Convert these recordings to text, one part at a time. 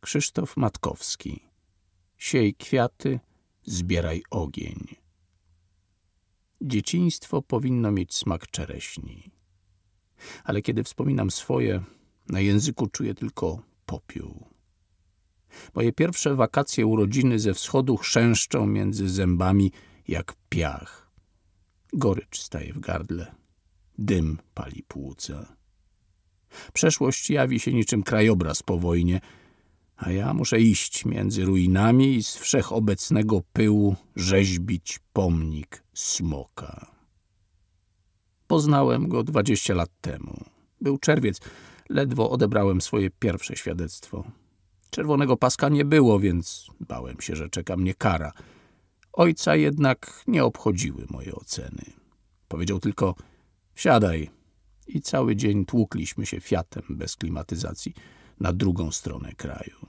Krzysztof Matkowski Siej kwiaty, zbieraj ogień Dzieciństwo powinno mieć smak czereśni. Ale kiedy wspominam swoje, na języku czuję tylko popiół. Moje pierwsze wakacje urodziny ze wschodu chrzęszczą między zębami jak piach. Gorycz staje w gardle. Dym pali płuca. Przeszłość jawi się niczym krajobraz po wojnie – a ja muszę iść między ruinami i z wszechobecnego pyłu rzeźbić pomnik smoka. Poznałem go dwadzieścia lat temu. Był czerwiec, ledwo odebrałem swoje pierwsze świadectwo. Czerwonego paska nie było, więc bałem się, że czeka mnie kara. Ojca jednak nie obchodziły moje oceny. Powiedział tylko, siadaj. I cały dzień tłukliśmy się Fiatem bez klimatyzacji na drugą stronę kraju.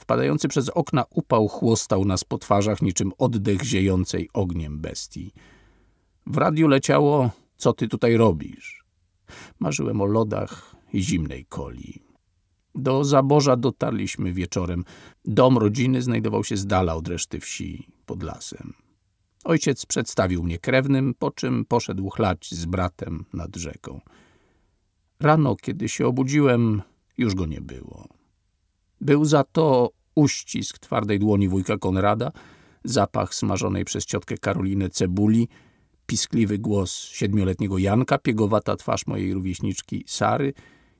Wpadający przez okna upał chłostał nas po twarzach niczym oddech ziejącej ogniem bestii. W radiu leciało, co ty tutaj robisz? Marzyłem o lodach i zimnej koli. Do Zaborza dotarliśmy wieczorem. Dom rodziny znajdował się z dala od reszty wsi, pod lasem. Ojciec przedstawił mnie krewnym, po czym poszedł chlać z bratem nad rzeką. Rano, kiedy się obudziłem, już go nie było. Był za to uścisk twardej dłoni wujka Konrada, zapach smażonej przez ciotkę Karolinę cebuli, piskliwy głos siedmioletniego Janka, piegowata twarz mojej rówieśniczki Sary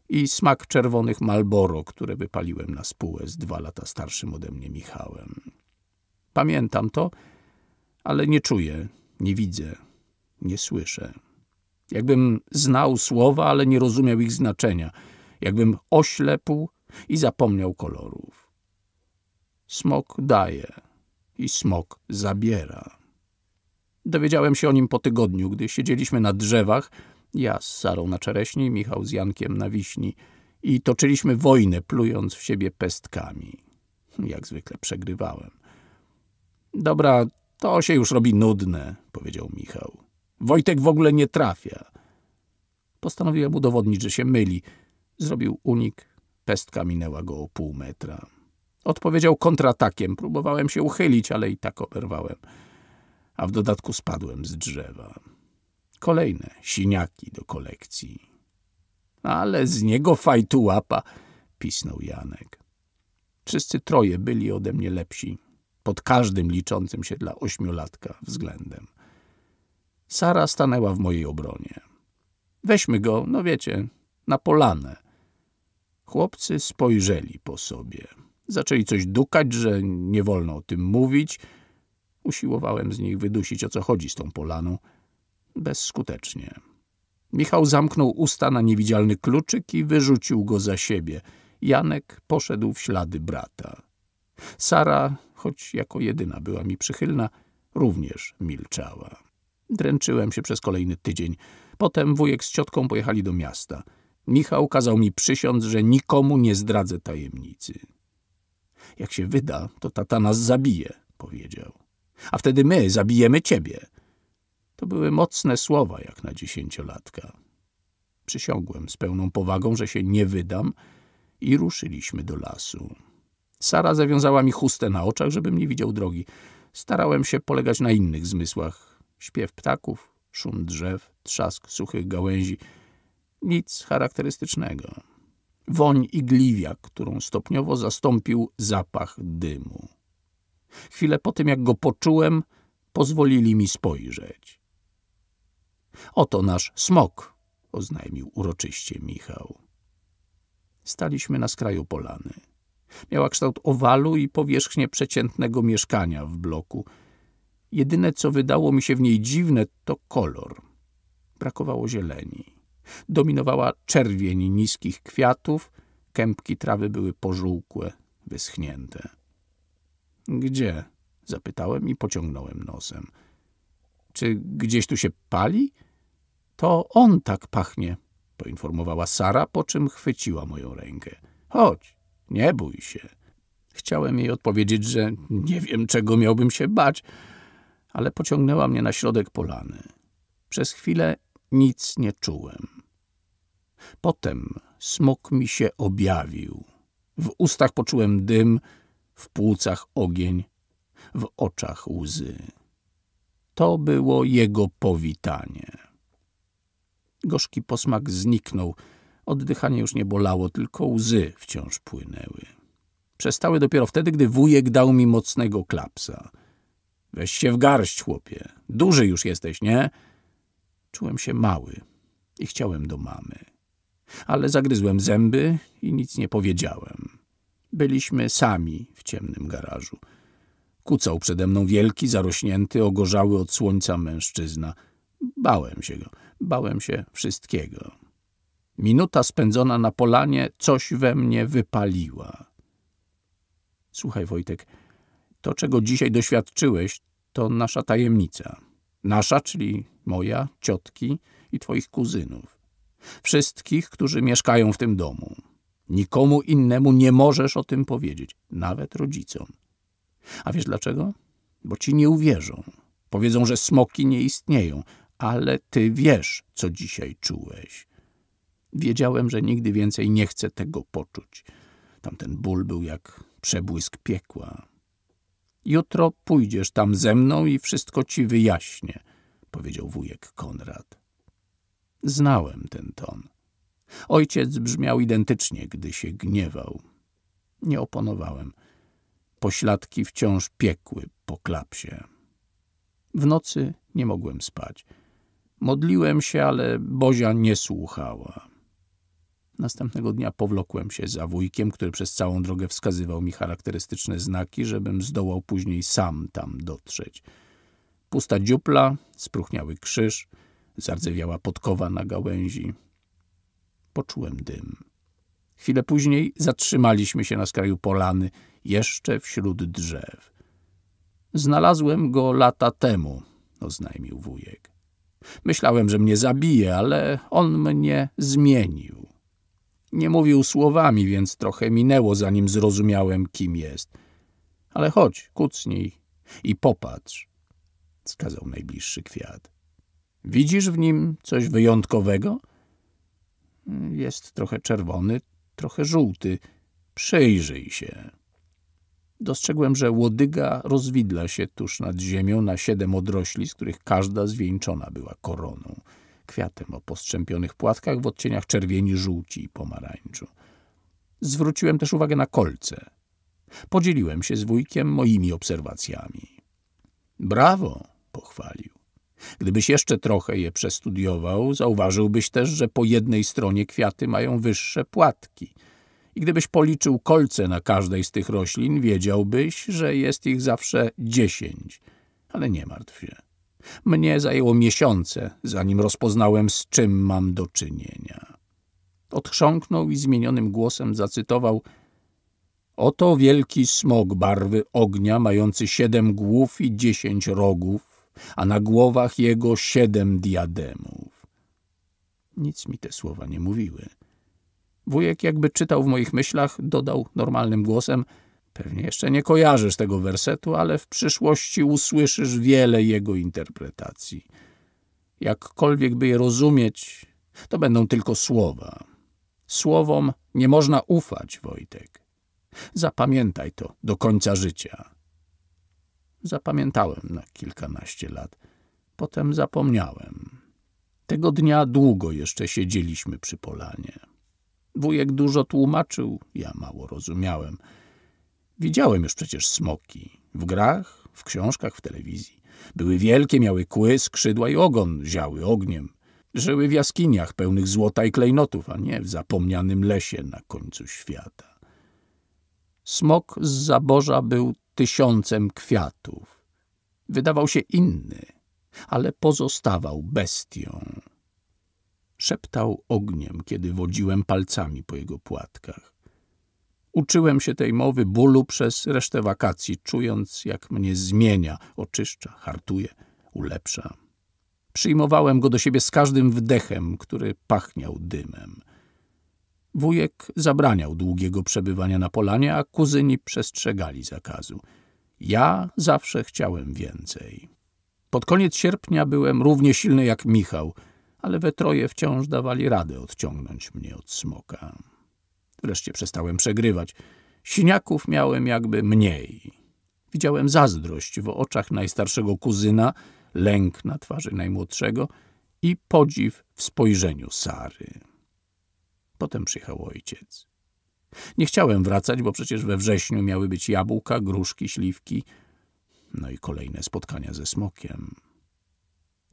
i smak czerwonych Malboro, które wypaliłem na spółę z dwa lata starszym ode mnie Michałem. Pamiętam to, ale nie czuję, nie widzę, nie słyszę. Jakbym znał słowa, ale nie rozumiał ich znaczenia. Jakbym oślepł, i zapomniał kolorów. Smok daje i smok zabiera. Dowiedziałem się o nim po tygodniu, gdy siedzieliśmy na drzewach, ja z Sarą na czereśni, Michał z Jankiem na wiśni i toczyliśmy wojnę, plując w siebie pestkami. Jak zwykle przegrywałem. Dobra, to się już robi nudne, powiedział Michał. Wojtek w ogóle nie trafia. Postanowiłem udowodnić, że się myli. Zrobił unik, Pestka minęła go o pół metra. Odpowiedział kontratakiem. Próbowałem się uchylić, ale i tak oberwałem. A w dodatku spadłem z drzewa. Kolejne siniaki do kolekcji. Ale z niego fajtu łapa, pisnął Janek. Wszyscy troje byli ode mnie lepsi, pod każdym liczącym się dla ośmiolatka względem. Sara stanęła w mojej obronie. Weźmy go, no wiecie, na polanę. Chłopcy spojrzeli po sobie. Zaczęli coś dukać, że nie wolno o tym mówić. Usiłowałem z nich wydusić, o co chodzi z tą polaną. Bezskutecznie. Michał zamknął usta na niewidzialny kluczyk i wyrzucił go za siebie. Janek poszedł w ślady brata. Sara, choć jako jedyna była mi przychylna, również milczała. Dręczyłem się przez kolejny tydzień. Potem wujek z ciotką pojechali do miasta – Michał kazał mi przysiąc, że nikomu nie zdradzę tajemnicy. Jak się wyda, to tata nas zabije, powiedział. A wtedy my zabijemy ciebie. To były mocne słowa, jak na dziesięciolatka. Przysiągłem z pełną powagą, że się nie wydam i ruszyliśmy do lasu. Sara zawiązała mi chustę na oczach, żebym nie widział drogi. Starałem się polegać na innych zmysłach. Śpiew ptaków, szum drzew, trzask suchych gałęzi – nic charakterystycznego. Woń igliwia, którą stopniowo zastąpił zapach dymu. Chwilę po tym, jak go poczułem, pozwolili mi spojrzeć. Oto nasz smok, oznajmił uroczyście Michał. Staliśmy na skraju polany. Miała kształt owalu i powierzchnię przeciętnego mieszkania w bloku. Jedyne, co wydało mi się w niej dziwne, to kolor. Brakowało zieleni. Dominowała czerwień niskich kwiatów, kępki trawy były pożółkłe, wyschnięte. — Gdzie? — zapytałem i pociągnąłem nosem. — Czy gdzieś tu się pali? — To on tak pachnie — poinformowała Sara, po czym chwyciła moją rękę. — Chodź, nie bój się. Chciałem jej odpowiedzieć, że nie wiem, czego miałbym się bać, ale pociągnęła mnie na środek polany. Przez chwilę nic nie czułem. Potem smok mi się objawił. W ustach poczułem dym, w płucach ogień, w oczach łzy. To było jego powitanie. Gorzki posmak zniknął. Oddychanie już nie bolało, tylko łzy wciąż płynęły. Przestały dopiero wtedy, gdy wujek dał mi mocnego klapsa. Weź się w garść, chłopie. Duży już jesteś, nie? Czułem się mały i chciałem do mamy ale zagryzłem zęby i nic nie powiedziałem. Byliśmy sami w ciemnym garażu. Kucał przede mną wielki, zarośnięty, ogorzały od słońca mężczyzna. Bałem się go. Bałem się wszystkiego. Minuta spędzona na polanie coś we mnie wypaliła. Słuchaj, Wojtek, to, czego dzisiaj doświadczyłeś, to nasza tajemnica. Nasza, czyli moja, ciotki i twoich kuzynów. Wszystkich, którzy mieszkają w tym domu. Nikomu innemu nie możesz o tym powiedzieć, nawet rodzicom. A wiesz dlaczego? Bo ci nie uwierzą. Powiedzą, że smoki nie istnieją, ale ty wiesz, co dzisiaj czułeś. Wiedziałem, że nigdy więcej nie chcę tego poczuć. Tamten ból był jak przebłysk piekła. Jutro pójdziesz tam ze mną i wszystko ci wyjaśnię, powiedział wujek Konrad. Znałem ten ton. Ojciec brzmiał identycznie, gdy się gniewał. Nie oponowałem. Pośladki wciąż piekły po klapsie. W nocy nie mogłem spać. Modliłem się, ale Bozia nie słuchała. Następnego dnia powlokłem się za wujkiem, który przez całą drogę wskazywał mi charakterystyczne znaki, żebym zdołał później sam tam dotrzeć. Pusta dziupla, spruchniały krzyż – Zardzewiała podkowa na gałęzi. Poczułem dym. Chwilę później zatrzymaliśmy się na skraju polany, jeszcze wśród drzew. Znalazłem go lata temu, oznajmił wujek. Myślałem, że mnie zabije, ale on mnie zmienił. Nie mówił słowami, więc trochę minęło, zanim zrozumiałem, kim jest. Ale chodź, kucnij i popatrz, wskazał najbliższy kwiat. Widzisz w nim coś wyjątkowego? Jest trochę czerwony, trochę żółty. Przyjrzyj się. Dostrzegłem, że łodyga rozwidla się tuż nad ziemią na siedem odrośli, z których każda zwieńczona była koroną, kwiatem o postrzępionych płatkach w odcieniach czerwieni, żółci i pomarańczu. Zwróciłem też uwagę na kolce. Podzieliłem się z wujkiem moimi obserwacjami. Brawo, pochwalił. Gdybyś jeszcze trochę je przestudiował, zauważyłbyś też, że po jednej stronie kwiaty mają wyższe płatki. I gdybyś policzył kolce na każdej z tych roślin, wiedziałbyś, że jest ich zawsze dziesięć. Ale nie martw się. Mnie zajęło miesiące, zanim rozpoznałem, z czym mam do czynienia. Odchrząknął i zmienionym głosem zacytował Oto wielki smog barwy ognia, mający siedem głów i dziesięć rogów, a na głowach jego siedem diademów. Nic mi te słowa nie mówiły. Wujek jakby czytał w moich myślach, dodał normalnym głosem Pewnie jeszcze nie kojarzysz tego wersetu, ale w przyszłości usłyszysz wiele jego interpretacji. Jakkolwiek by je rozumieć, to będą tylko słowa. Słowom nie można ufać, Wojtek. Zapamiętaj to do końca życia. Zapamiętałem na kilkanaście lat. Potem zapomniałem. Tego dnia długo jeszcze siedzieliśmy przy polanie. Wujek dużo tłumaczył, ja mało rozumiałem. Widziałem już przecież smoki. W grach, w książkach, w telewizji. Były wielkie, miały kły, skrzydła i ogon, ziały ogniem. Żyły w jaskiniach pełnych złota i klejnotów, a nie w zapomnianym lesie na końcu świata. Smok z zaborza był tysiącem kwiatów. Wydawał się inny, ale pozostawał bestią. Szeptał ogniem, kiedy wodziłem palcami po jego płatkach. Uczyłem się tej mowy bólu przez resztę wakacji, czując, jak mnie zmienia, oczyszcza, hartuje, ulepsza. Przyjmowałem go do siebie z każdym wdechem, który pachniał dymem. Wujek zabraniał długiego przebywania na polanie, a kuzyni przestrzegali zakazu. Ja zawsze chciałem więcej. Pod koniec sierpnia byłem równie silny jak Michał, ale we troje wciąż dawali radę odciągnąć mnie od smoka. Wreszcie przestałem przegrywać. Siniaków miałem jakby mniej. Widziałem zazdrość w oczach najstarszego kuzyna, lęk na twarzy najmłodszego i podziw w spojrzeniu Sary. Potem przyjechał ojciec. Nie chciałem wracać, bo przecież we wrześniu miały być jabłka, gruszki, śliwki, no i kolejne spotkania ze smokiem.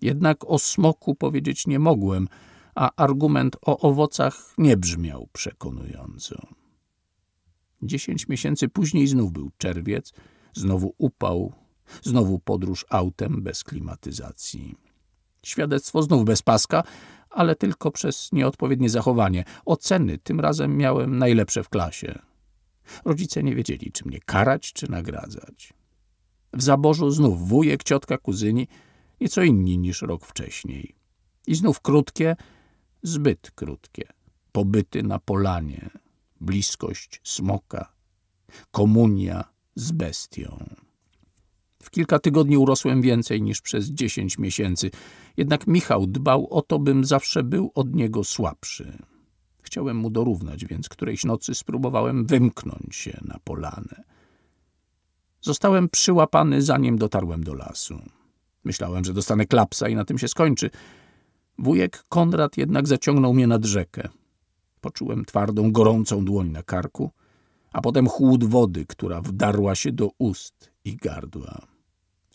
Jednak o smoku powiedzieć nie mogłem, a argument o owocach nie brzmiał przekonująco. Dziesięć miesięcy później znów był czerwiec, znowu upał, znowu podróż autem bez klimatyzacji. Świadectwo znów bez paska, ale tylko przez nieodpowiednie zachowanie. Oceny tym razem miałem najlepsze w klasie. Rodzice nie wiedzieli, czy mnie karać, czy nagradzać. W zaborzu znów wujek, ciotka, kuzyni, nieco inni niż rok wcześniej. I znów krótkie, zbyt krótkie, pobyty na polanie, bliskość smoka, komunia z bestią. W kilka tygodni urosłem więcej niż przez dziesięć miesięcy. Jednak Michał dbał o to, bym zawsze był od niego słabszy. Chciałem mu dorównać, więc którejś nocy spróbowałem wymknąć się na polanę. Zostałem przyłapany, zanim dotarłem do lasu. Myślałem, że dostanę klapsa i na tym się skończy. Wujek Konrad jednak zaciągnął mnie nad rzekę. Poczułem twardą, gorącą dłoń na karku, a potem chłód wody, która wdarła się do ust i gardła.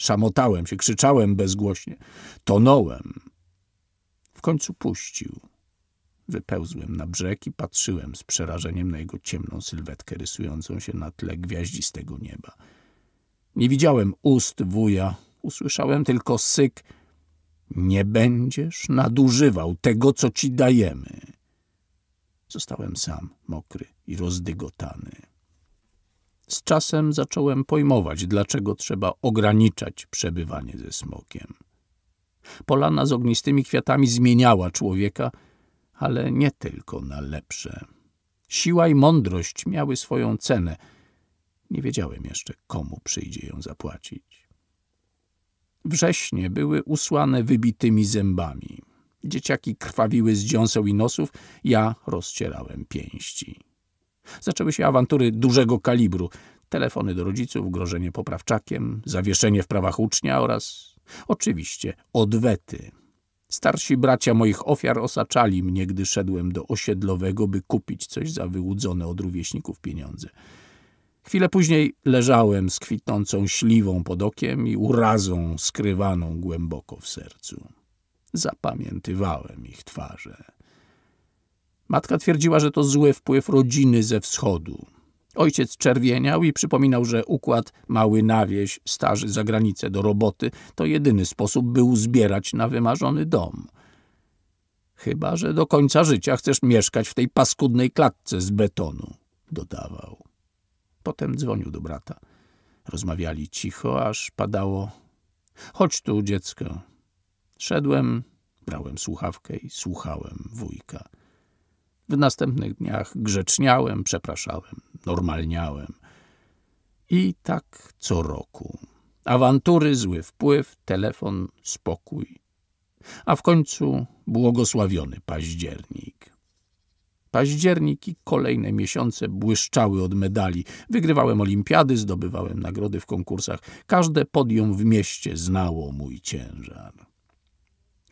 Szamotałem się, krzyczałem bezgłośnie. Tonąłem. W końcu puścił. Wypełzłem na brzeg i patrzyłem z przerażeniem na jego ciemną sylwetkę rysującą się na tle gwiaździstego nieba. Nie widziałem ust wuja, usłyszałem tylko syk. Nie będziesz nadużywał tego, co ci dajemy. Zostałem sam, mokry i rozdygotany. Z czasem zacząłem pojmować, dlaczego trzeba ograniczać przebywanie ze smokiem. Polana z ognistymi kwiatami zmieniała człowieka, ale nie tylko na lepsze. Siła i mądrość miały swoją cenę. Nie wiedziałem jeszcze, komu przyjdzie ją zapłacić. Wrześnie były usłane wybitymi zębami. Dzieciaki krwawiły z dziąseł i nosów, ja rozcierałem pięści. Zaczęły się awantury dużego kalibru. Telefony do rodziców, grożenie poprawczakiem, zawieszenie w prawach ucznia oraz oczywiście odwety. Starsi bracia moich ofiar osaczali mnie, gdy szedłem do osiedlowego, by kupić coś za wyłudzone od rówieśników pieniądze. Chwilę później leżałem z kwitnącą śliwą pod okiem i urazą skrywaną głęboko w sercu. Zapamiętywałem ich twarze. Matka twierdziła, że to zły wpływ rodziny ze wschodu. Ojciec czerwieniał i przypominał, że układ mały na wieś, starzy za granicę do roboty, to jedyny sposób, by uzbierać na wymarzony dom. Chyba, że do końca życia chcesz mieszkać w tej paskudnej klatce z betonu, dodawał. Potem dzwonił do brata. Rozmawiali cicho, aż padało. Chodź tu, dziecko. Szedłem, brałem słuchawkę i słuchałem wujka. W następnych dniach grzeczniałem, przepraszałem, normalniałem. I tak co roku. Awantury, zły wpływ, telefon, spokój. A w końcu błogosławiony październik. Październik i kolejne miesiące błyszczały od medali. Wygrywałem olimpiady, zdobywałem nagrody w konkursach. Każde podium w mieście znało mój ciężar.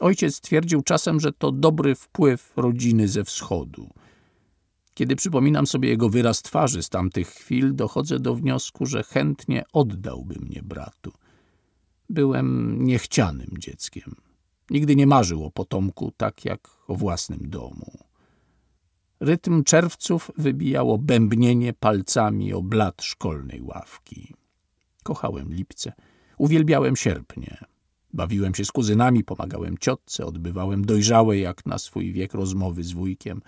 Ojciec twierdził czasem, że to dobry wpływ rodziny ze wschodu. Kiedy przypominam sobie jego wyraz twarzy z tamtych chwil, dochodzę do wniosku, że chętnie oddałby mnie bratu. Byłem niechcianym dzieckiem. Nigdy nie marzył o potomku tak jak o własnym domu. Rytm czerwców wybijało bębnienie palcami o blat szkolnej ławki. Kochałem lipce, uwielbiałem sierpnie. Bawiłem się z kuzynami, pomagałem ciotce, odbywałem dojrzałe jak na swój wiek rozmowy z wujkiem.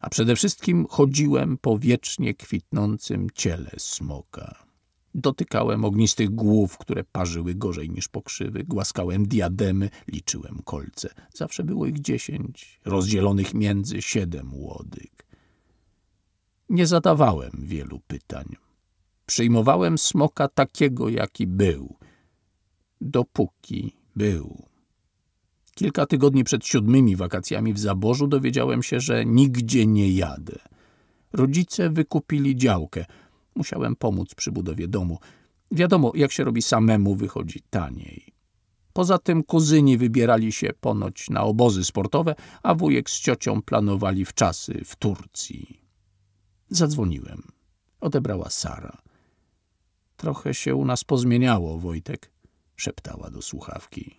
A przede wszystkim chodziłem po wiecznie kwitnącym ciele smoka. Dotykałem ognistych głów, które parzyły gorzej niż pokrzywy, głaskałem diademy, liczyłem kolce. Zawsze było ich dziesięć, rozdzielonych między siedem łodyg. Nie zadawałem wielu pytań. Przyjmowałem smoka takiego, jaki był – dopóki był. Kilka tygodni przed siódmymi wakacjami w Zaborzu dowiedziałem się, że nigdzie nie jadę. Rodzice wykupili działkę. Musiałem pomóc przy budowie domu. Wiadomo, jak się robi samemu, wychodzi taniej. Poza tym kuzyni wybierali się ponoć na obozy sportowe, a wujek z ciocią planowali wczasy w Turcji. Zadzwoniłem. Odebrała Sara. Trochę się u nas pozmieniało, Wojtek szeptała do słuchawki.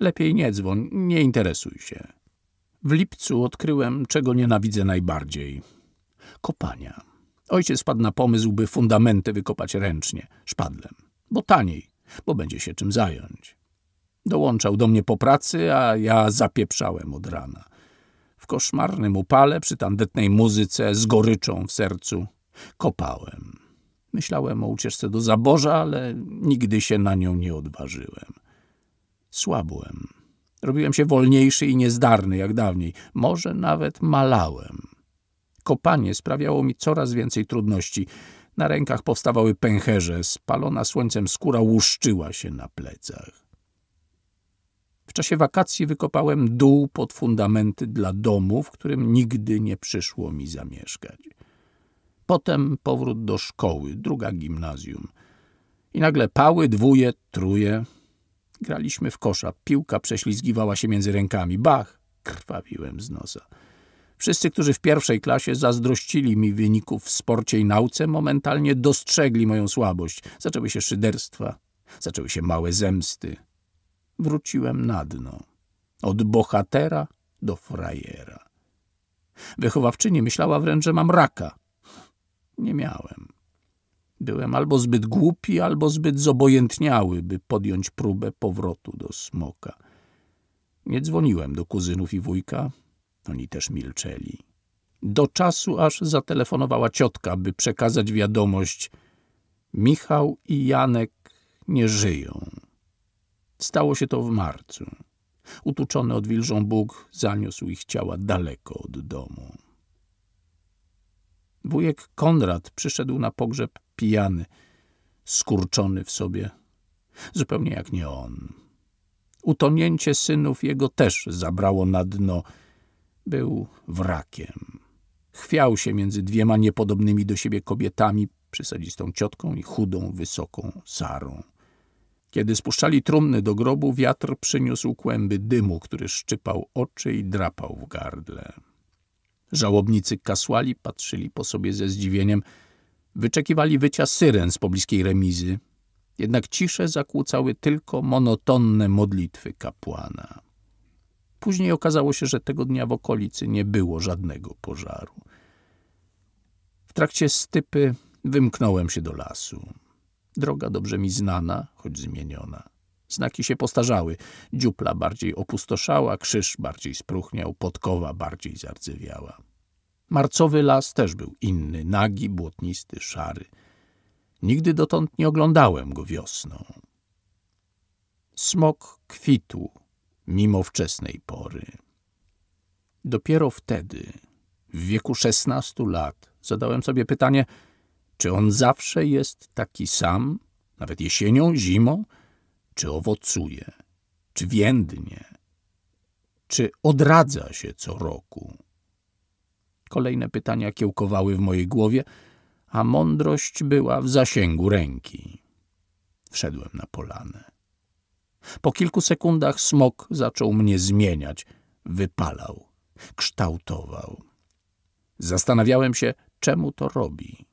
Lepiej nie dzwoń, nie interesuj się. W lipcu odkryłem, czego nienawidzę najbardziej. Kopania. Ojciec wpadł na pomysł, by fundamenty wykopać ręcznie, szpadlem. Bo taniej, bo będzie się czym zająć. Dołączał do mnie po pracy, a ja zapieprzałem od rana. W koszmarnym upale, przy tandetnej muzyce, z goryczą w sercu, kopałem. Myślałem o ucieczce do zaborza, ale nigdy się na nią nie odważyłem. Słabłem. Robiłem się wolniejszy i niezdarny jak dawniej. Może nawet malałem. Kopanie sprawiało mi coraz więcej trudności. Na rękach powstawały pęcherze, spalona słońcem skóra łuszczyła się na plecach. W czasie wakacji wykopałem dół pod fundamenty dla domu, w którym nigdy nie przyszło mi zamieszkać. Potem powrót do szkoły, druga gimnazjum. I nagle pały, dwuje, truje. Graliśmy w kosza, piłka prześlizgiwała się między rękami. Bach! Krwawiłem z nosa. Wszyscy, którzy w pierwszej klasie zazdrościli mi wyników w sporcie i nauce, momentalnie dostrzegli moją słabość. Zaczęły się szyderstwa, zaczęły się małe zemsty. Wróciłem na dno. Od bohatera do frajera. Wychowawczyni myślała wręcz, że mam raka nie miałem. Byłem albo zbyt głupi, albo zbyt zobojętniały, by podjąć próbę powrotu do smoka. Nie dzwoniłem do kuzynów i wujka. Oni też milczeli. Do czasu, aż zatelefonowała ciotka, by przekazać wiadomość. Michał i Janek nie żyją. Stało się to w marcu. Utuczony odwilżą Bóg zaniósł ich ciała daleko od domu. Wujek Konrad przyszedł na pogrzeb pijany, skurczony w sobie, zupełnie jak nie on. Utonięcie synów jego też zabrało na dno. Był wrakiem. Chwiał się między dwiema niepodobnymi do siebie kobietami, przysadzistą ciotką i chudą, wysoką Sarą. Kiedy spuszczali trumny do grobu, wiatr przyniósł kłęby dymu, który szczypał oczy i drapał w gardle. Żałobnicy kasłali, patrzyli po sobie ze zdziwieniem. Wyczekiwali wycia syren z pobliskiej remizy. Jednak ciszę zakłócały tylko monotonne modlitwy kapłana. Później okazało się, że tego dnia w okolicy nie było żadnego pożaru. W trakcie stypy wymknąłem się do lasu. Droga dobrze mi znana, choć zmieniona. Znaki się postarzały. Dziupla bardziej opustoszała, krzyż bardziej spruchniał, podkowa bardziej zardzewiała. Marcowy las też był inny, nagi, błotnisty, szary. Nigdy dotąd nie oglądałem go wiosną. Smok kwitł mimo wczesnej pory. Dopiero wtedy, w wieku szesnastu lat, zadałem sobie pytanie, czy on zawsze jest taki sam, nawet jesienią, zimą, czy owocuje, czy więdnie, czy odradza się co roku. Kolejne pytania kiełkowały w mojej głowie, a mądrość była w zasięgu ręki. Wszedłem na polanę. Po kilku sekundach smok zaczął mnie zmieniać, wypalał, kształtował. Zastanawiałem się, czemu to robi.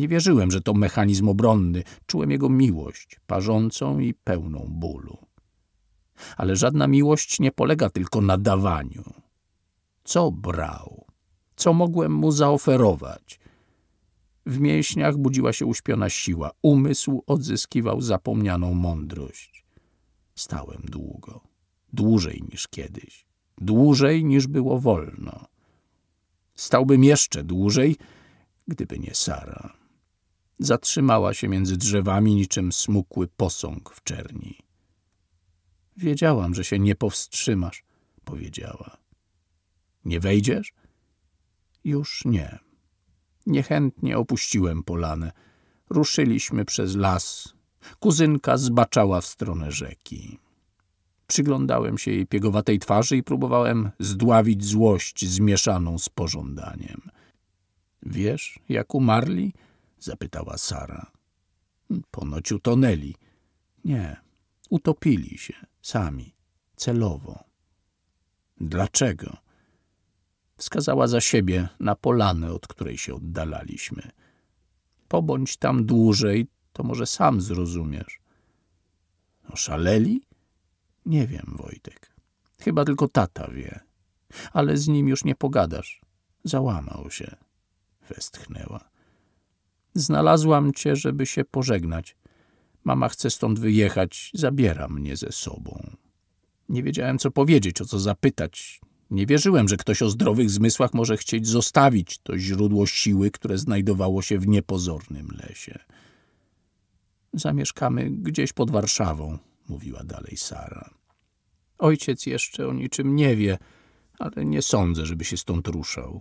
Nie wierzyłem, że to mechanizm obronny. Czułem jego miłość, parzącą i pełną bólu. Ale żadna miłość nie polega tylko na dawaniu. Co brał? Co mogłem mu zaoferować? W mięśniach budziła się uśpiona siła. Umysł odzyskiwał zapomnianą mądrość. Stałem długo. Dłużej niż kiedyś. Dłużej niż było wolno. Stałbym jeszcze dłużej, gdyby nie Sara. Zatrzymała się między drzewami niczym smukły posąg w czerni. Wiedziałam, że się nie powstrzymasz, powiedziała. Nie wejdziesz? Już nie. Niechętnie opuściłem polanę. Ruszyliśmy przez las. Kuzynka zbaczała w stronę rzeki. Przyglądałem się jej piegowatej twarzy i próbowałem zdławić złość zmieszaną z pożądaniem. Wiesz, jak umarli? zapytała Sara. Hmm, ponoć utonęli. Nie, utopili się, sami, celowo. Dlaczego? Wskazała za siebie na polanę, od której się oddalaliśmy. Pobądź tam dłużej, to może sam zrozumiesz. Oszaleli? Nie wiem, Wojtek. Chyba tylko tata wie. Ale z nim już nie pogadasz. Załamał się. Westchnęła. Znalazłam cię, żeby się pożegnać. Mama chce stąd wyjechać, zabiera mnie ze sobą. Nie wiedziałem, co powiedzieć, o co zapytać. Nie wierzyłem, że ktoś o zdrowych zmysłach może chcieć zostawić to źródło siły, które znajdowało się w niepozornym lesie. Zamieszkamy gdzieś pod Warszawą, mówiła dalej Sara. Ojciec jeszcze o niczym nie wie, ale nie sądzę, żeby się stąd ruszał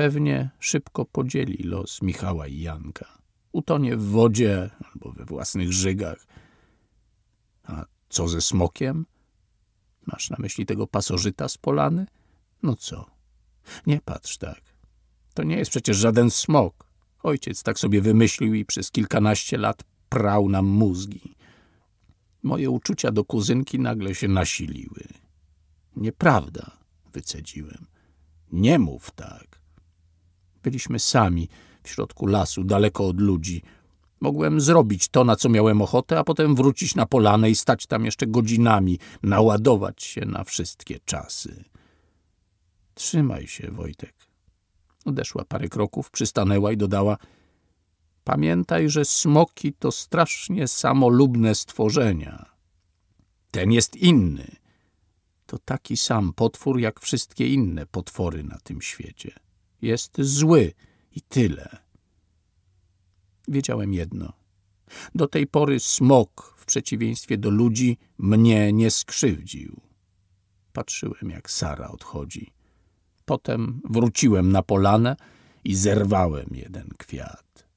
pewnie szybko podzieli los Michała i Janka. Utonie w wodzie albo we własnych żygach. A co ze smokiem? Masz na myśli tego pasożyta z polany? No co? Nie patrz tak. To nie jest przecież żaden smok. Ojciec tak sobie wymyślił i przez kilkanaście lat prał nam mózgi. Moje uczucia do kuzynki nagle się nasiliły. Nieprawda, wycedziłem. Nie mów tak. Byliśmy sami, w środku lasu, daleko od ludzi. Mogłem zrobić to, na co miałem ochotę, a potem wrócić na polanę i stać tam jeszcze godzinami, naładować się na wszystkie czasy. Trzymaj się, Wojtek. Odeszła parę kroków, przystanęła i dodała Pamiętaj, że smoki to strasznie samolubne stworzenia. Ten jest inny. To taki sam potwór, jak wszystkie inne potwory na tym świecie. Jest zły i tyle. Wiedziałem jedno. Do tej pory smok, w przeciwieństwie do ludzi, mnie nie skrzywdził. Patrzyłem, jak Sara odchodzi. Potem wróciłem na polanę i zerwałem jeden kwiat.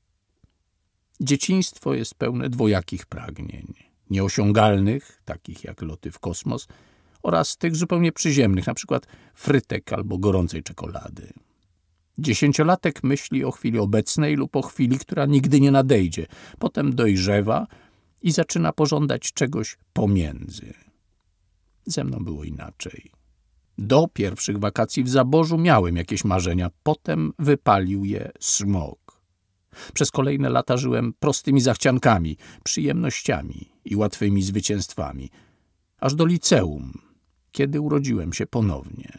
Dzieciństwo jest pełne dwojakich pragnień. Nieosiągalnych, takich jak loty w kosmos, oraz tych zupełnie przyziemnych, na przykład frytek albo gorącej czekolady. Dziesięciolatek myśli o chwili obecnej lub o chwili, która nigdy nie nadejdzie. Potem dojrzewa i zaczyna pożądać czegoś pomiędzy. Ze mną było inaczej. Do pierwszych wakacji w zaborzu miałem jakieś marzenia, potem wypalił je smog. Przez kolejne lata żyłem prostymi zachciankami, przyjemnościami i łatwymi zwycięstwami. Aż do liceum, kiedy urodziłem się ponownie.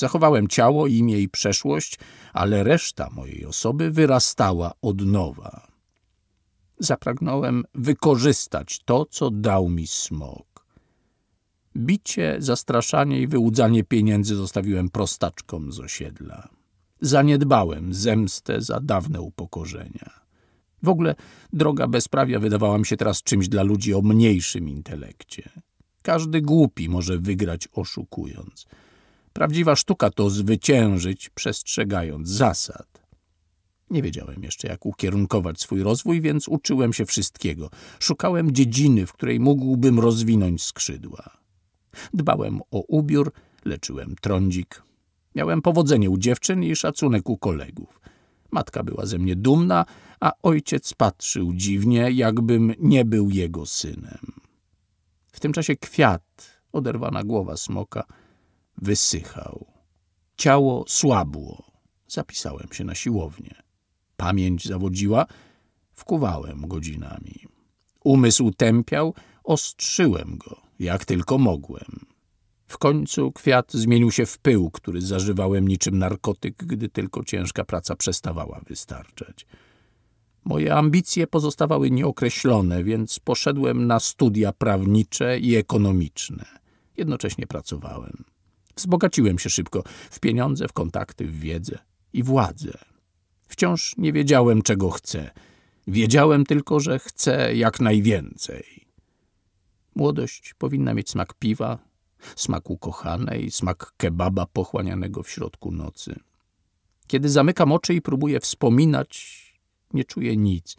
Zachowałem ciało, imię i przeszłość, ale reszta mojej osoby wyrastała od nowa. Zapragnąłem wykorzystać to, co dał mi smok. Bicie, zastraszanie i wyłudzanie pieniędzy zostawiłem prostaczkom z osiedla. Zaniedbałem zemstę za dawne upokorzenia. W ogóle droga bezprawia wydawała mi się teraz czymś dla ludzi o mniejszym intelekcie. Każdy głupi może wygrać oszukując – Prawdziwa sztuka to zwyciężyć, przestrzegając zasad. Nie wiedziałem jeszcze, jak ukierunkować swój rozwój, więc uczyłem się wszystkiego. Szukałem dziedziny, w której mógłbym rozwinąć skrzydła. Dbałem o ubiór, leczyłem trądzik. Miałem powodzenie u dziewczyn i szacunek u kolegów. Matka była ze mnie dumna, a ojciec patrzył dziwnie, jakbym nie był jego synem. W tym czasie kwiat, oderwana głowa smoka – wysychał. Ciało słabło. Zapisałem się na siłownię. Pamięć zawodziła, wkuwałem godzinami. Umysł tępiał, ostrzyłem go, jak tylko mogłem. W końcu kwiat zmienił się w pył, który zażywałem niczym narkotyk, gdy tylko ciężka praca przestawała wystarczać. Moje ambicje pozostawały nieokreślone, więc poszedłem na studia prawnicze i ekonomiczne. Jednocześnie pracowałem. Wzbogaciłem się szybko w pieniądze, w kontakty, w wiedzę i władzę. Wciąż nie wiedziałem, czego chcę. Wiedziałem tylko, że chcę jak najwięcej. Młodość powinna mieć smak piwa, smak ukochanej, smak kebaba pochłanianego w środku nocy. Kiedy zamykam oczy i próbuję wspominać, nie czuję nic,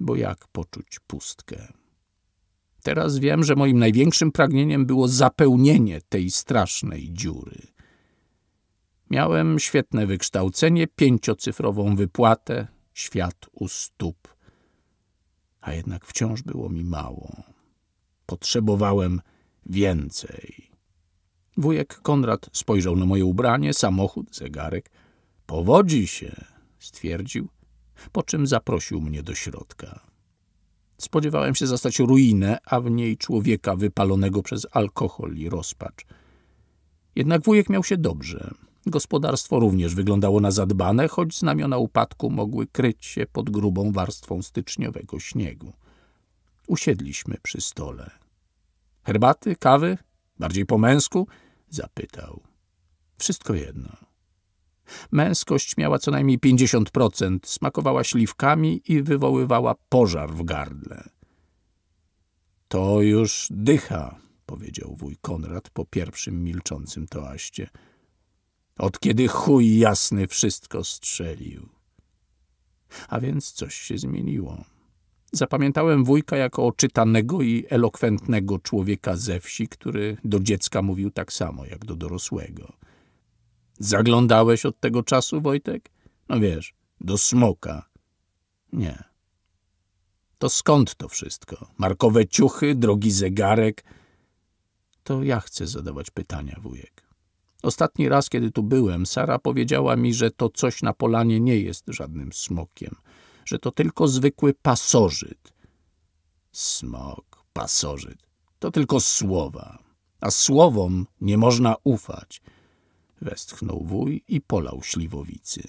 bo jak poczuć pustkę? Teraz wiem, że moim największym pragnieniem było zapełnienie tej strasznej dziury. Miałem świetne wykształcenie, pięciocyfrową wypłatę, świat u stóp. A jednak wciąż było mi mało. Potrzebowałem więcej. Wujek Konrad spojrzał na moje ubranie, samochód, zegarek. Powodzi się, stwierdził, po czym zaprosił mnie do środka. Spodziewałem się zastać ruinę, a w niej człowieka wypalonego przez alkohol i rozpacz. Jednak wujek miał się dobrze. Gospodarstwo również wyglądało na zadbane, choć znamiona upadku mogły kryć się pod grubą warstwą styczniowego śniegu. Usiedliśmy przy stole. — Herbaty? Kawy? Bardziej po męsku? — zapytał. — Wszystko jedno. Męskość miała co najmniej 50%, smakowała śliwkami i wywoływała pożar w gardle. To już dycha, powiedział wuj Konrad po pierwszym milczącym toaście. Od kiedy chuj jasny wszystko strzelił. A więc coś się zmieniło. Zapamiętałem wujka jako oczytanego i elokwentnego człowieka ze wsi, który do dziecka mówił tak samo jak do dorosłego. Zaglądałeś od tego czasu, Wojtek? No wiesz, do smoka. Nie. To skąd to wszystko? Markowe ciuchy, drogi zegarek? To ja chcę zadawać pytania, wujek. Ostatni raz, kiedy tu byłem, Sara powiedziała mi, że to coś na polanie nie jest żadnym smokiem, że to tylko zwykły pasożyt. Smok, pasożyt, to tylko słowa, a słowom nie można ufać – westchnął wuj i polał śliwowicy.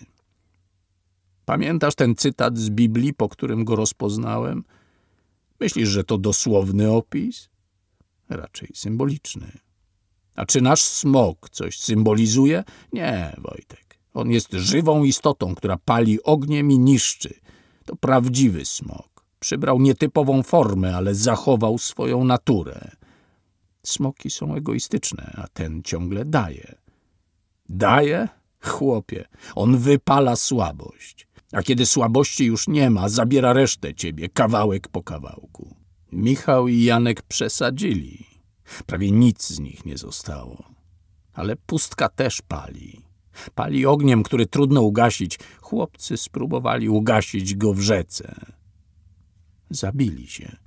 Pamiętasz ten cytat z Biblii, po którym go rozpoznałem? Myślisz, że to dosłowny opis? Raczej symboliczny. A czy nasz smok coś symbolizuje? Nie, Wojtek. On jest żywą istotą, która pali ogniem i niszczy. To prawdziwy smok. Przybrał nietypową formę, ale zachował swoją naturę. Smoki są egoistyczne, a ten ciągle daje. Daje? Chłopie, on wypala słabość. A kiedy słabości już nie ma, zabiera resztę ciebie, kawałek po kawałku. Michał i Janek przesadzili. Prawie nic z nich nie zostało. Ale pustka też pali. Pali ogniem, który trudno ugasić. Chłopcy spróbowali ugasić go w rzece. Zabili się.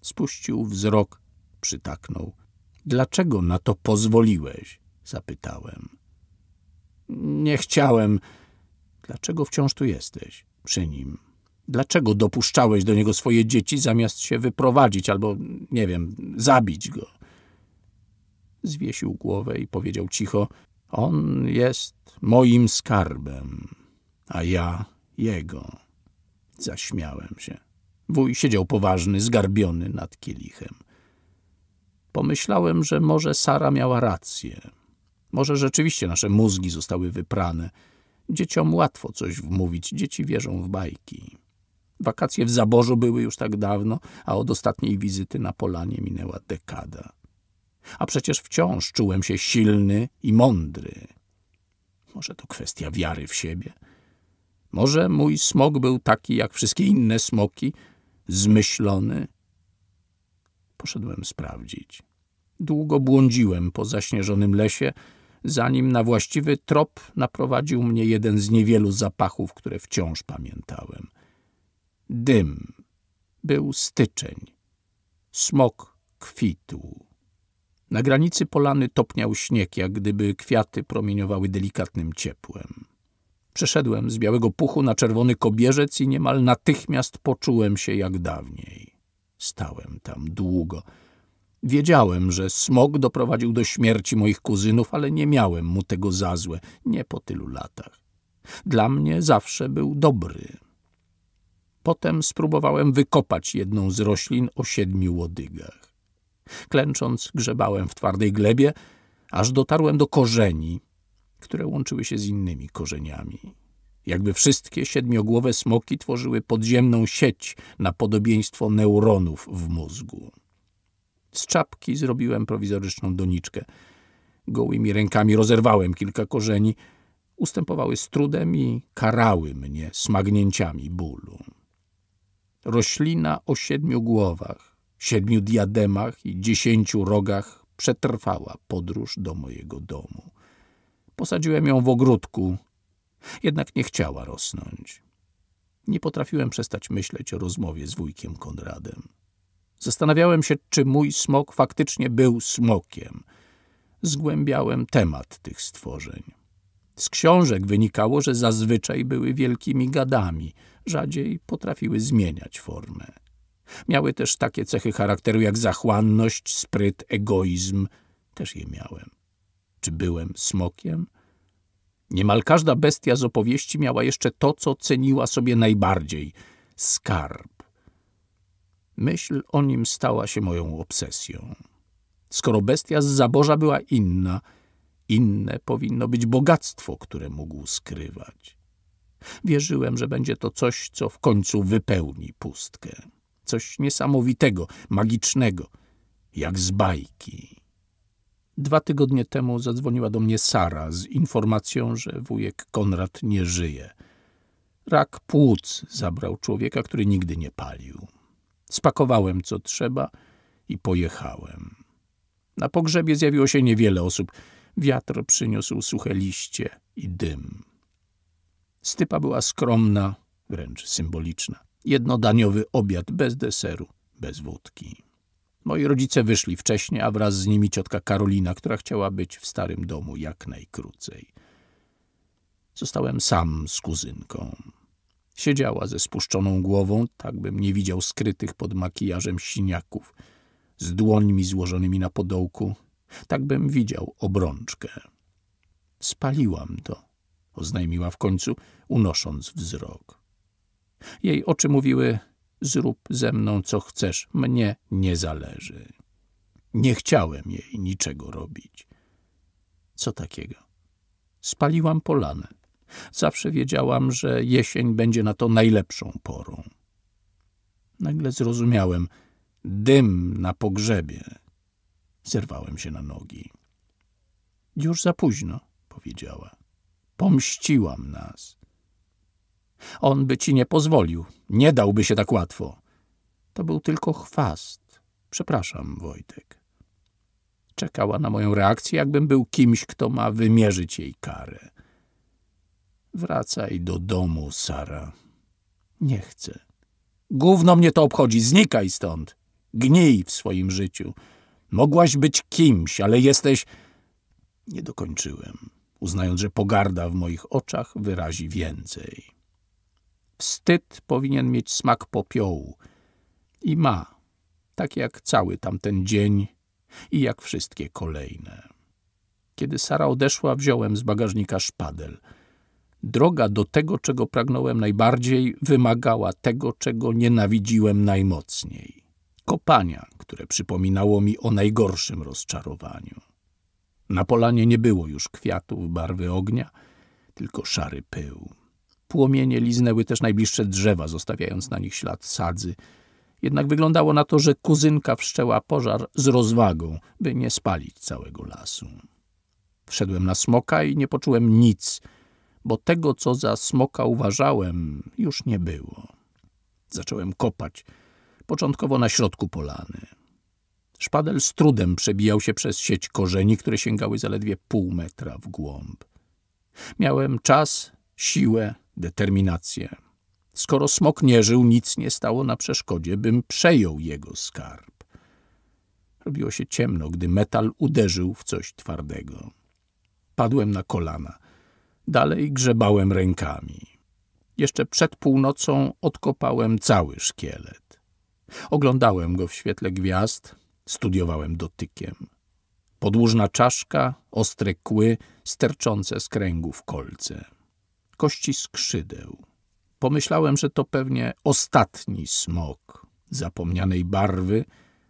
Spuścił wzrok, przytaknął. Dlaczego na to pozwoliłeś? Zapytałem. Nie chciałem. Dlaczego wciąż tu jesteś? Przy nim. Dlaczego dopuszczałeś do niego swoje dzieci, zamiast się wyprowadzić albo, nie wiem, zabić go? Zwiesił głowę i powiedział cicho, on jest moim skarbem, a ja jego. Zaśmiałem się. Wuj siedział poważny, zgarbiony nad kielichem. Pomyślałem, że może Sara miała rację. Może rzeczywiście nasze mózgi zostały wyprane. Dzieciom łatwo coś wmówić, dzieci wierzą w bajki. Wakacje w zaborzu były już tak dawno, a od ostatniej wizyty na polanie minęła dekada. A przecież wciąż czułem się silny i mądry. Może to kwestia wiary w siebie. Może mój smok był taki jak wszystkie inne smoki, zmyślony. Poszedłem sprawdzić. Długo błądziłem po zaśnieżonym lesie, zanim na właściwy trop naprowadził mnie jeden z niewielu zapachów, które wciąż pamiętałem. Dym. Był styczeń. Smok kwitł. Na granicy polany topniał śnieg, jak gdyby kwiaty promieniowały delikatnym ciepłem. Przeszedłem z białego puchu na czerwony kobierzec i niemal natychmiast poczułem się jak dawniej. Stałem tam długo – Wiedziałem, że smog doprowadził do śmierci moich kuzynów, ale nie miałem mu tego za złe, nie po tylu latach. Dla mnie zawsze był dobry. Potem spróbowałem wykopać jedną z roślin o siedmiu łodygach. Klęcząc, grzebałem w twardej glebie, aż dotarłem do korzeni, które łączyły się z innymi korzeniami. Jakby wszystkie siedmiogłowe smoki tworzyły podziemną sieć na podobieństwo neuronów w mózgu. Z czapki zrobiłem prowizoryczną doniczkę. Gołymi rękami rozerwałem kilka korzeni. Ustępowały z trudem i karały mnie smagnięciami bólu. Roślina o siedmiu głowach, siedmiu diademach i dziesięciu rogach przetrwała podróż do mojego domu. Posadziłem ją w ogródku, jednak nie chciała rosnąć. Nie potrafiłem przestać myśleć o rozmowie z wujkiem Konradem. Zastanawiałem się, czy mój smok faktycznie był smokiem. Zgłębiałem temat tych stworzeń. Z książek wynikało, że zazwyczaj były wielkimi gadami, rzadziej potrafiły zmieniać formę. Miały też takie cechy charakteru jak zachłanność, spryt, egoizm. Też je miałem. Czy byłem smokiem? Niemal każda bestia z opowieści miała jeszcze to, co ceniła sobie najbardziej – skarb. Myśl o nim stała się moją obsesją. Skoro bestia z zaborza była inna, inne powinno być bogactwo, które mógł skrywać. Wierzyłem, że będzie to coś, co w końcu wypełni pustkę. Coś niesamowitego, magicznego, jak z bajki. Dwa tygodnie temu zadzwoniła do mnie Sara z informacją, że wujek Konrad nie żyje. Rak płuc zabrał człowieka, który nigdy nie palił. Spakowałem co trzeba i pojechałem. Na pogrzebie zjawiło się niewiele osób. Wiatr przyniósł suche liście i dym. Stypa była skromna, wręcz symboliczna. Jednodaniowy obiad bez deseru, bez wódki. Moi rodzice wyszli wcześniej, a wraz z nimi ciotka Karolina, która chciała być w starym domu jak najkrócej. Zostałem sam z kuzynką. Siedziała ze spuszczoną głową, tak bym nie widział skrytych pod makijażem siniaków, z dłońmi złożonymi na podołku, tak bym widział obrączkę. Spaliłam to, oznajmiła w końcu, unosząc wzrok. Jej oczy mówiły, zrób ze mną co chcesz, mnie nie zależy. Nie chciałem jej niczego robić. Co takiego? Spaliłam polanę. Zawsze wiedziałam, że jesień będzie na to najlepszą porą. Nagle zrozumiałem. Dym na pogrzebie. Zerwałem się na nogi. Już za późno, powiedziała. Pomściłam nas. On by ci nie pozwolił. Nie dałby się tak łatwo. To był tylko chwast. Przepraszam, Wojtek. Czekała na moją reakcję, jakbym był kimś, kto ma wymierzyć jej karę. Wracaj do domu, Sara. Nie chcę. Gówno mnie to obchodzi, znikaj stąd. Gnij w swoim życiu. Mogłaś być kimś, ale jesteś... Nie dokończyłem, uznając, że pogarda w moich oczach wyrazi więcej. Wstyd powinien mieć smak popiołu. I ma, tak jak cały tamten dzień i jak wszystkie kolejne. Kiedy Sara odeszła, wziąłem z bagażnika szpadel – Droga do tego, czego pragnąłem najbardziej, wymagała tego, czego nienawidziłem najmocniej. Kopania, które przypominało mi o najgorszym rozczarowaniu. Na polanie nie było już kwiatów barwy ognia, tylko szary pył. Płomienie liznęły też najbliższe drzewa, zostawiając na nich ślad sadzy. Jednak wyglądało na to, że kuzynka wszczęła pożar z rozwagą, by nie spalić całego lasu. Wszedłem na smoka i nie poczułem nic – bo tego, co za smoka uważałem, już nie było. Zacząłem kopać, początkowo na środku polany. Szpadel z trudem przebijał się przez sieć korzeni, które sięgały zaledwie pół metra w głąb. Miałem czas, siłę, determinację. Skoro smok nie żył, nic nie stało na przeszkodzie, bym przejął jego skarb. Robiło się ciemno, gdy metal uderzył w coś twardego. Padłem na kolana – Dalej grzebałem rękami. Jeszcze przed północą odkopałem cały szkielet. Oglądałem go w świetle gwiazd, studiowałem dotykiem. Podłużna czaszka, ostre kły, sterczące z w kolce. Kości skrzydeł. Pomyślałem, że to pewnie ostatni smok, zapomnianej barwy,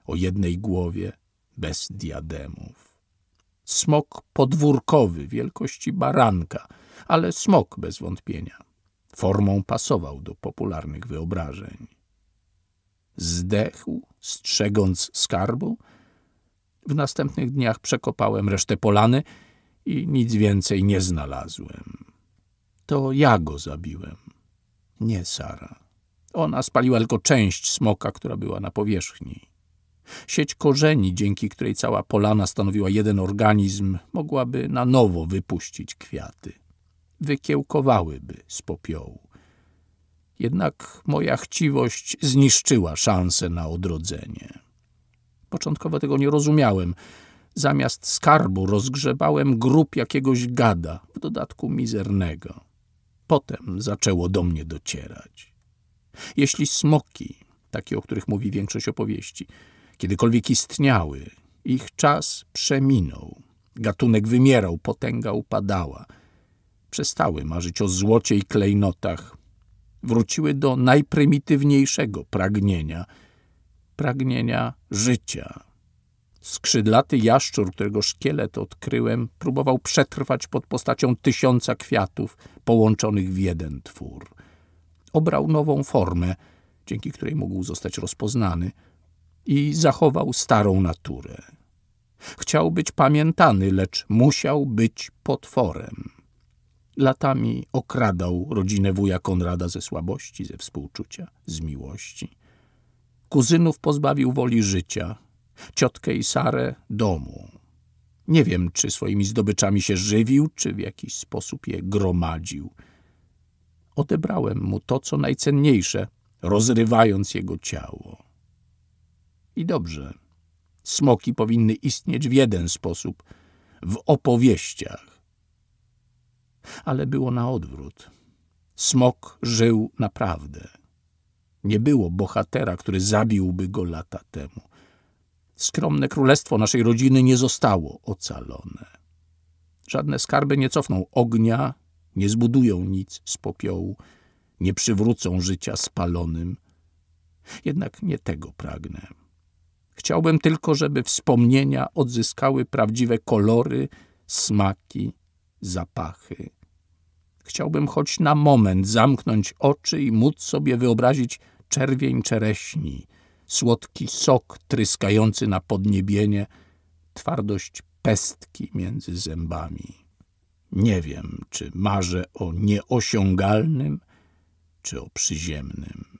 o jednej głowie, bez diademów. Smok podwórkowy wielkości baranka – ale smok bez wątpienia. Formą pasował do popularnych wyobrażeń. Zdechł, strzegąc skarbu? W następnych dniach przekopałem resztę polany i nic więcej nie znalazłem. To ja go zabiłem, nie Sara. Ona spaliła tylko część smoka, która była na powierzchni. Sieć korzeni, dzięki której cała polana stanowiła jeden organizm, mogłaby na nowo wypuścić kwiaty wykiełkowałyby z popiołu. Jednak moja chciwość zniszczyła szansę na odrodzenie. Początkowo tego nie rozumiałem. Zamiast skarbu rozgrzebałem grób jakiegoś gada, w dodatku mizernego. Potem zaczęło do mnie docierać. Jeśli smoki, takie o których mówi większość opowieści, kiedykolwiek istniały, ich czas przeminął. Gatunek wymierał, potęga upadała – przestały marzyć o złocie i klejnotach. Wróciły do najprymitywniejszego pragnienia pragnienia życia. Skrzydlaty jaszczur, którego szkielet odkryłem, próbował przetrwać pod postacią tysiąca kwiatów połączonych w jeden twór. Obrał nową formę, dzięki której mógł zostać rozpoznany i zachował starą naturę. Chciał być pamiętany, lecz musiał być potworem. Latami okradał rodzinę wuja Konrada ze słabości, ze współczucia, z miłości. Kuzynów pozbawił woli życia, ciotkę i Sarę domu. Nie wiem, czy swoimi zdobyczami się żywił, czy w jakiś sposób je gromadził. Odebrałem mu to, co najcenniejsze, rozrywając jego ciało. I dobrze. Smoki powinny istnieć w jeden sposób – w opowieściach ale było na odwrót. Smok żył naprawdę. Nie było bohatera, który zabiłby go lata temu. Skromne królestwo naszej rodziny nie zostało ocalone. Żadne skarby nie cofną ognia, nie zbudują nic z popiołu, nie przywrócą życia spalonym. Jednak nie tego pragnę. Chciałbym tylko, żeby wspomnienia odzyskały prawdziwe kolory, smaki, zapachy. Chciałbym choć na moment zamknąć oczy i móc sobie wyobrazić czerwień czereśni, słodki sok tryskający na podniebienie, twardość pestki między zębami. Nie wiem, czy marzę o nieosiągalnym, czy o przyziemnym.